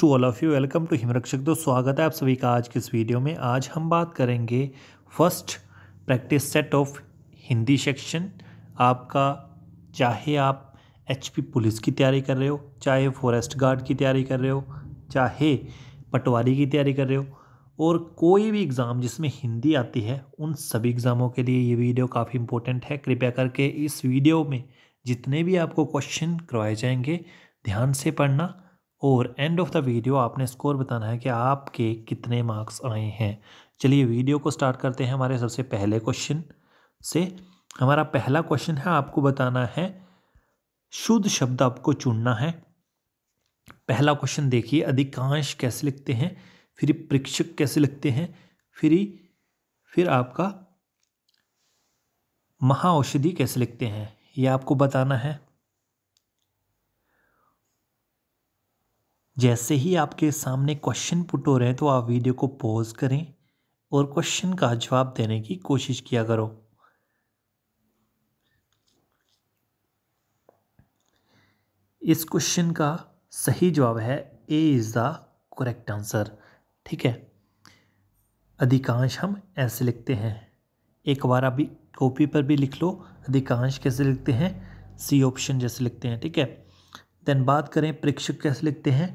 to all of you welcome to Himrakshak दो स्वागत है आप सभी का आज के इस वीडियो में आज हम बात करेंगे first practice set of Hindi section आपका चाहे आप एचपी पुलिस की तैयारी कर रहे हो चाहे फॉरेस्ट गार्ड की तैयारी कर रहे हो चाहे पटवारी की तैयारी कर रहे हो और कोई भी एग्ज़ाम जिसमें हिंदी आती है उन सभी एग्ज़ामों के लिए ये वीडियो काफ़ी इंपॉर्टेंट है कृपया करके इस वीडियो में जितने भी आपको क्वेश्चन करवाए जाएंगे ध्यान से पढ़ना और एंड ऑफ द वीडियो आपने स्कोर बताना है कि आपके कितने मार्क्स आए हैं चलिए वीडियो को स्टार्ट करते हैं हमारे सबसे पहले क्वेश्चन से हमारा पहला क्वेश्चन है आपको बताना है शुद्ध शब्द आपको चुनना है पहला क्वेश्चन देखिए अधिकांश कैसे लिखते हैं फिर प्रेक्षक कैसे लिखते हैं फिर फिर आपका महाऔषधि कैसे लिखते हैं ये आपको बताना है जैसे ही आपके सामने क्वेश्चन पुट हो रहे हैं तो आप वीडियो को पॉज करें और क्वेश्चन का जवाब देने की कोशिश किया करो इस क्वेश्चन का सही जवाब है A is the correct answer ठीक है अधिकांश हम ऐसे लिखते हैं एक बार अभी कॉपी पर भी लिख लो अधिकांश कैसे लिखते हैं सी ऑप्शन जैसे लिखते हैं ठीक है देन बात करें परीक्षक कैसे लिखते हैं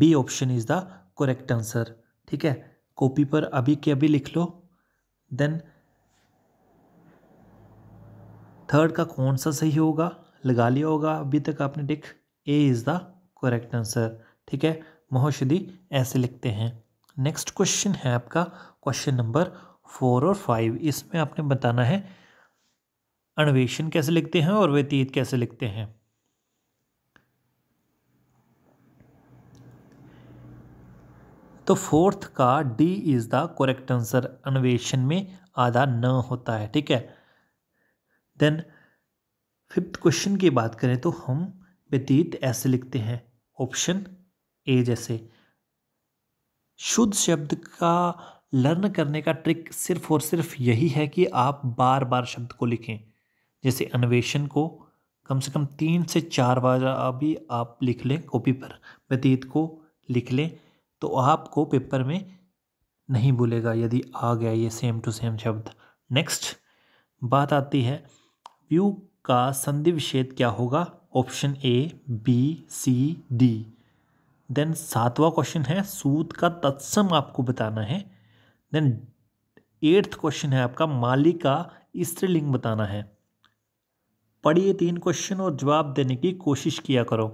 B option is the correct answer ठीक है कॉपी पर अभी के अभी लिख लो देन थर्ड का कौन सा सही होगा लगा लिया होगा अभी तक आपने tick A is the correct answer ठीक है मोहशदी ऐसे लिखते हैं नेक्स्ट क्वेश्चन है आपका क्वेश्चन नंबर फोर और फाइव इसमें आपने बताना है अन्वेषण कैसे लिखते हैं और व्यतीत कैसे लिखते हैं तो फोर्थ का D is the correct answer अन्वेषण में आधा न होता है ठीक है देन फिफ्थ क्वेश्चन की बात करें तो हम व्यतीत ऐसे लिखते हैं ऑप्शन ए जैसे शुद्ध शब्द का लर्न करने का ट्रिक सिर्फ और सिर्फ यही है कि आप बार बार शब्द को लिखें जैसे अन्वेषण को कम से कम तीन से चार बार अभी आप लिख लें कॉपी पर व्यतीत को लिख लें तो आपको पेपर में नहीं भूलेगा यदि आ गया ये सेम टू सेम शब्द नेक्स्ट बात आती है व्यू का संधि विच्छेद क्या होगा option A B C D then सातवां क्वेश्चन है सूद का तत्सम आपको बताना है देन एट्थ क्वेश्चन है आपका माली का स्त्रीलिंग बताना है पढ़िए तीन क्वेश्चन और जवाब देने की कोशिश किया करो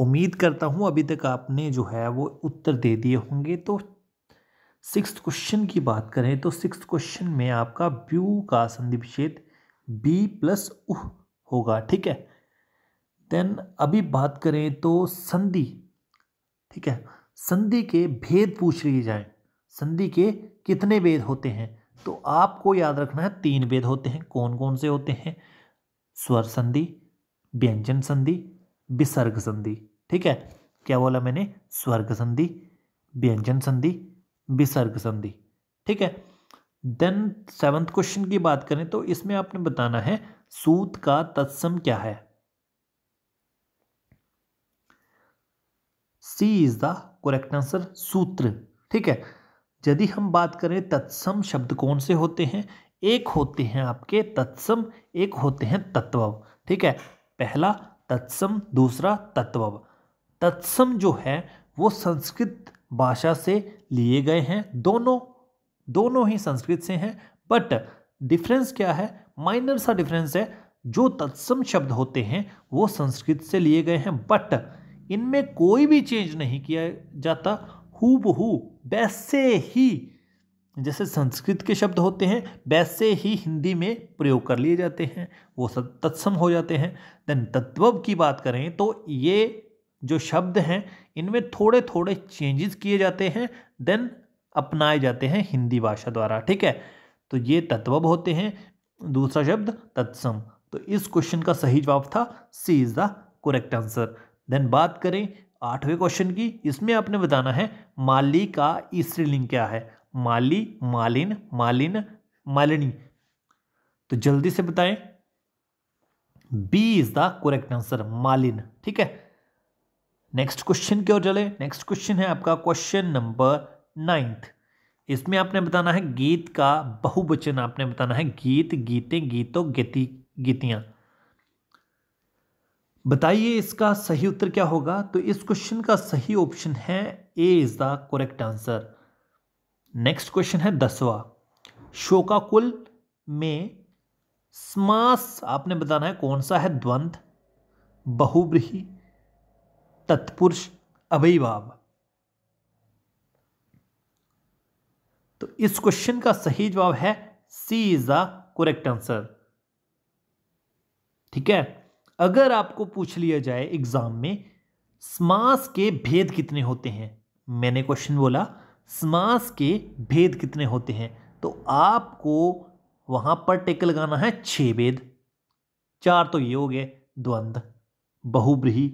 उम्मीद करता हूँ अभी तक आपने जो है वो उत्तर दे दिए होंगे तो सिक्स क्वेश्चन की बात करें तो सिक्स क्वेश्चन में आपका ब्यू का संधि विच्छेद बी प्लस उ होगा ठीक है देन अभी बात करें तो संधि ठीक है संधि के भेद पूछ लिए जाएं संधि के कितने भेद होते हैं तो आपको याद रखना है तीन भेद होते हैं कौन कौन से होते हैं स्वर संधि व्यंजन संधि विसर्ग संधि ठीक है क्या बोला मैंने स्वर्ग संधि व्यंजन संधि विसर्ग संधि ठीक है देन सेवंथ क्वेश्चन की बात करें तो इसमें आपने बताना है सूत का तत्सम क्या है C is the correct answer सूत्र ठीक है यदि हम बात करें तत्सम शब्द कौन से होते हैं एक होते हैं आपके तत्सम एक होते हैं तत्व ठीक है पहला तत्सम दूसरा तत्व तत्सम जो है वो संस्कृत भाषा से लिए गए हैं दोनों दोनों ही संस्कृत से हैं बट डिफरेंस क्या है माइनर सा डिफरेंस है जो तत्सम शब्द होते हैं वो संस्कृत से लिए गए हैं बट इनमें कोई भी चेंज नहीं किया जाता हु वैसे ही जैसे संस्कृत के शब्द होते हैं वैसे ही हिंदी में प्रयोग कर लिए जाते हैं वो सब तत्सम हो जाते हैं देन तत्व की बात करें तो ये जो शब्द हैं इनमें थोड़े थोड़े चेंजेस किए जाते हैं देन अपनाए जाते हैं हिंदी भाषा द्वारा ठीक है तो ये तत्व होते हैं दूसरा शब्द तत्सम तो इस क्वेश्चन का सही जवाब था C is the correct answer then बात करें आठवें क्वेश्चन की इसमें आपने बताना है माली का स्त्रीलिंग क्या है माली मालिन मालिन मालिनी तो जल्दी से बताएं B is the correct answer मालिन ठीक है नेक्स्ट क्वेश्चन की ओर चले नेक्स्ट क्वेश्चन है आपका क्वेश्चन नंबर नाइन्थ इसमें आपने बताना है गीत का बहुवचन आपने बताना है गीत गीते गीतों गीति गीतियां बताइए इसका सही उत्तर क्या होगा तो इस क्वेश्चन का सही ऑप्शन है A is the correct answer next question है दसवा शोकाकुल में स्मास आपने बताना है कौन सा है द्वंद बहुब्रीही तत्पुरुष अभिभाव तो इस क्वेश्चन का सही जवाब है C is the correct answer ठीक है अगर आपको पूछ लिया जाए एग्जाम में स्मास के भेद कितने होते हैं मैंने क्वेश्चन बोला समास के भेद कितने होते हैं तो आपको वहां पर टेक लगाना है छह भेद चार तो ये हो गए द्वंद बहुब्रीही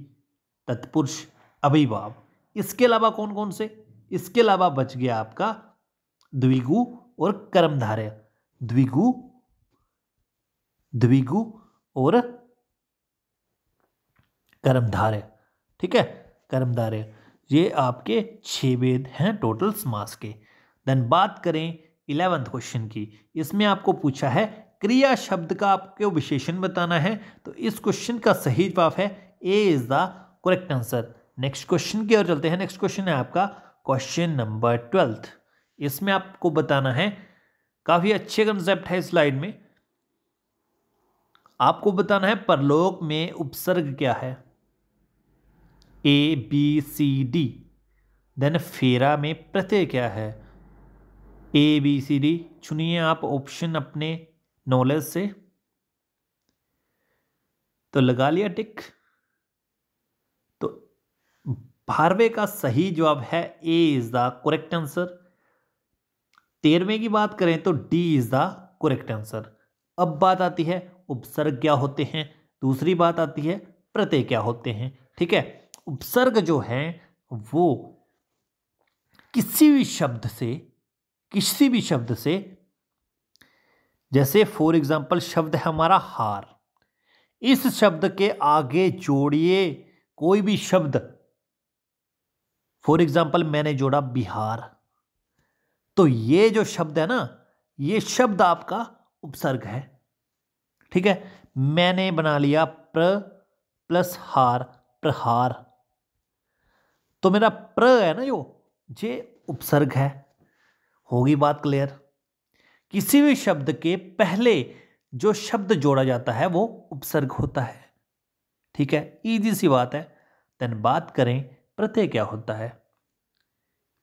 तत्पुरुष अभिभाव इसके अलावा कौन कौन से इसके अलावा बच गया आपका द्विगु और कर्मधारय द्विगु द्विगु और कर्मधारय ठीक है कर्मधारय ये आपके छः वेद हैं टोटल समास के देन बात करें इलेवेंथ क्वेश्चन की इसमें आपको पूछा है क्रिया शब्द का आपको विशेषण बताना है तो इस क्वेश्चन का सही जवाब है A is the correct answer next question की ओर चलते हैं नेक्स्ट क्वेश्चन है आपका क्वेश्चन नंबर ट्वेल्थ इसमें आपको बताना है काफ़ी अच्छे कंसेप्ट है स्लाइड में आपको बताना है परलोक में उपसर्ग क्या है A B C D then फेरा में प्रत्यय क्या है ए बी सी डी चुनिए आप ऑप्शन अपने नॉलेज से तो लगा लिया टिक तो बारहवें का सही जवाब है A is the correct answer तेरहवें की बात करें तो D is the correct answer अब बात आती है उपसर्ग क्या होते हैं दूसरी बात आती है प्रत्यय क्या होते हैं ठीक है उपसर्ग जो है वो किसी भी शब्द से किसी भी शब्द से जैसे फॉर एग्जाम्पल शब्द है हमारा हार इस शब्द के आगे जोड़िए कोई भी शब्द फॉर एग्जाम्पल मैंने जोड़ा बिहार तो ये जो शब्द है ना ये शब्द आपका उपसर्ग है ठीक है मैंने बना लिया प्र प्लस हार प्रहार तो मेरा प्र है ना जो ये उपसर्ग है होगी बात क्लियर किसी भी शब्द के पहले जो शब्द जोड़ा जाता है वो उपसर्ग होता है ठीक है ईजी सी बात है देन बात करें प्रत्यय क्या होता है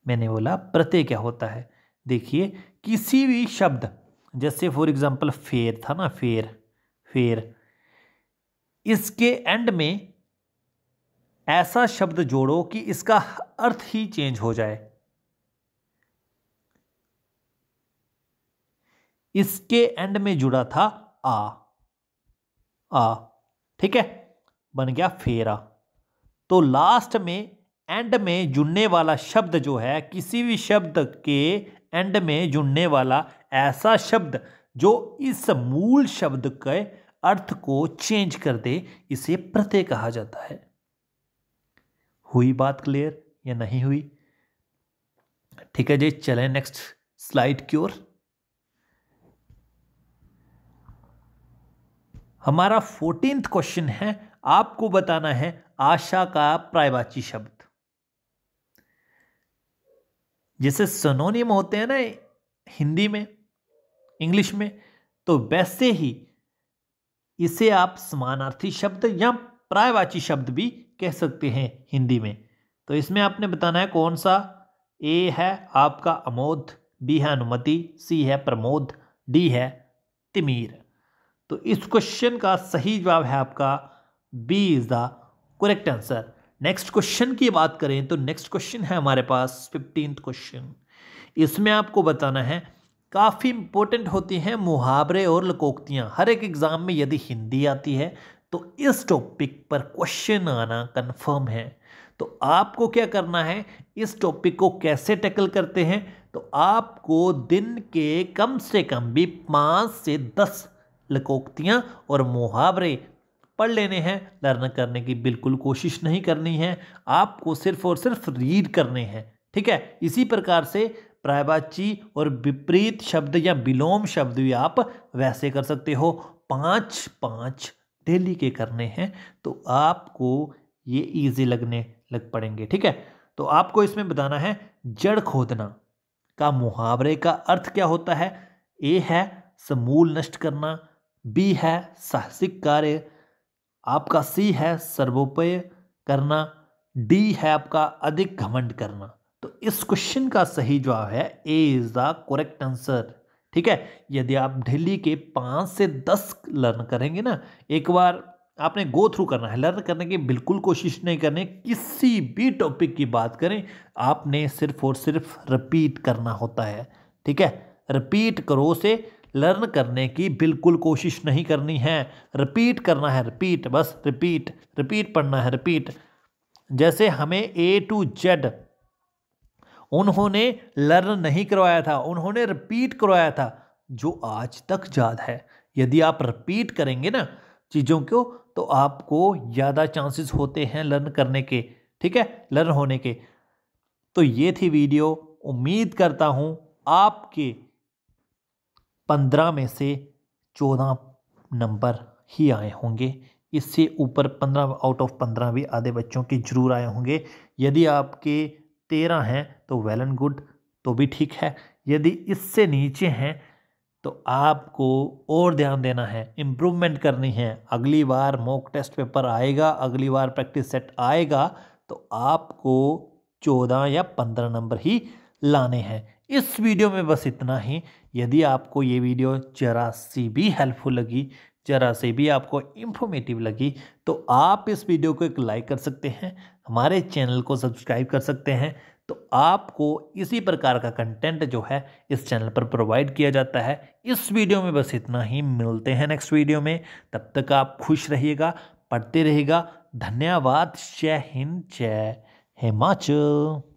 मैंने बोला प्रत्यय क्या होता है देखिए किसी भी शब्द जैसे फॉर एग्जांपल फेर था ना फेर फेर इसके एंड में ऐसा शब्द जोड़ो कि इसका अर्थ ही चेंज हो जाए इसके एंड में जुड़ा था आ आ ठीक है बन गया फेरा तो लास्ट में एंड में जुड़ने वाला शब्द जो है किसी भी शब्द के एंड में जुड़ने वाला ऐसा शब्द जो इस मूल शब्द के अर्थ को चेंज कर दे इसे प्रत्यय कहा जाता है हुई बात क्लियर या नहीं हुई ठीक है जी चलें नेक्स्ट स्लाइड की ओर हमारा फोर्टीन क्वेश्चन है आपको बताना है आशा का प्रायवाची शब्द जैसे सनोनिम होते हैं ना हिंदी में इंग्लिश में तो वैसे ही इसे आप समानार्थी शब्द या प्रायवाची शब्द भी कह सकते हैं हिंदी में तो इसमें आपने बताना है कौन सा ए है आपका अमोद बी है अनुमति सी है प्रमोद डी है तिमीर तो इस क्वेश्चन का सही जवाब है आपका B is the correct answer next question की बात करें तो नेक्स्ट क्वेश्चन है हमारे पास फिफ्टीन क्वेश्चन इसमें आपको बताना है काफ़ी इंपॉर्टेंट होती हैं मुहावरे और लकोक्तियाँ हर एक एग्ज़ाम में यदि हिंदी आती है तो इस टॉपिक पर क्वेश्चन आना कन्फर्म है तो आपको क्या करना है इस टॉपिक को कैसे टैकल करते हैं तो आपको दिन के कम से कम भी पाँच से दस लकोक्तियाँ और मुहावरे पढ़ लेने हैं लर्न करने की बिल्कुल कोशिश नहीं करनी है आपको सिर्फ और सिर्फ रीड करने हैं ठीक है इसी प्रकार से प्रायवाची और विपरीत शब्द या विलोम शब्द भी आप वैसे कर सकते हो पाँच पाँच डेली के करने हैं तो आपको ये इजी लगने लग पड़ेंगे ठीक है तो आपको इसमें बताना है जड़ खोदना का मुहावरे का अर्थ क्या होता है ए है समूल नष्ट करना बी है साहसिक कार्य आपका सी है सर्वोपय करना डी है आपका अधिक घमंड करना तो इस क्वेश्चन का सही जवाब है A is the correct answer ठीक है यदि आप डेली के पाँच से दस लर्न करेंगे ना एक बार आपने गो थ्रू करना है लर्न करने की बिल्कुल कोशिश नहीं करनी किसी भी टॉपिक की बात करें आपने सिर्फ और सिर्फ रिपीट करना होता है ठीक है रिपीट करो से लर्न करने की बिल्कुल कोशिश नहीं करनी है रिपीट करना है रिपीट बस रिपीट रिपीट पढ़ना है रिपीट जैसे हमें ए टू जेड उन्होंने लर्न नहीं करवाया था उन्होंने रिपीट करवाया था जो आज तक याद है यदि आप रिपीट करेंगे ना चीज़ों को तो आपको ज़्यादा चांसेस होते हैं लर्न करने के ठीक है लर्न होने के तो ये थी वीडियो उम्मीद करता हूँ आपके पंद्रह में से चौदह नंबर ही आए होंगे इससे ऊपर पंद्रह आउट ऑफ पंद्रह भी आधे बच्चों के जरूर आए होंगे यदि आपके तेरह हैं तो वेल एंड गुड तो भी ठीक है यदि इससे नीचे हैं तो आपको और ध्यान देना है इम्प्रूवमेंट करनी है अगली बार मॉक टेस्ट पेपर आएगा अगली बार प्रैक्टिस सेट आएगा तो आपको चौदह या पंद्रह नंबर ही लाने हैं इस वीडियो में बस इतना ही यदि आपको ये वीडियो जरा सी भी हेल्पफुल लगी जरा से भी आपको इन्फॉर्मेटिव लगी तो आप इस वीडियो को एक लाइक कर सकते हैं हमारे चैनल को सब्सक्राइब कर सकते हैं तो आपको इसी प्रकार का कंटेंट जो है इस चैनल पर प्रोवाइड किया जाता है इस वीडियो में बस इतना ही मिलते हैं नेक्स्ट वीडियो में तब तक आप खुश रहिएगा पढ़ते रहेगा धन्यवाद जय हिंद जय हिमाचल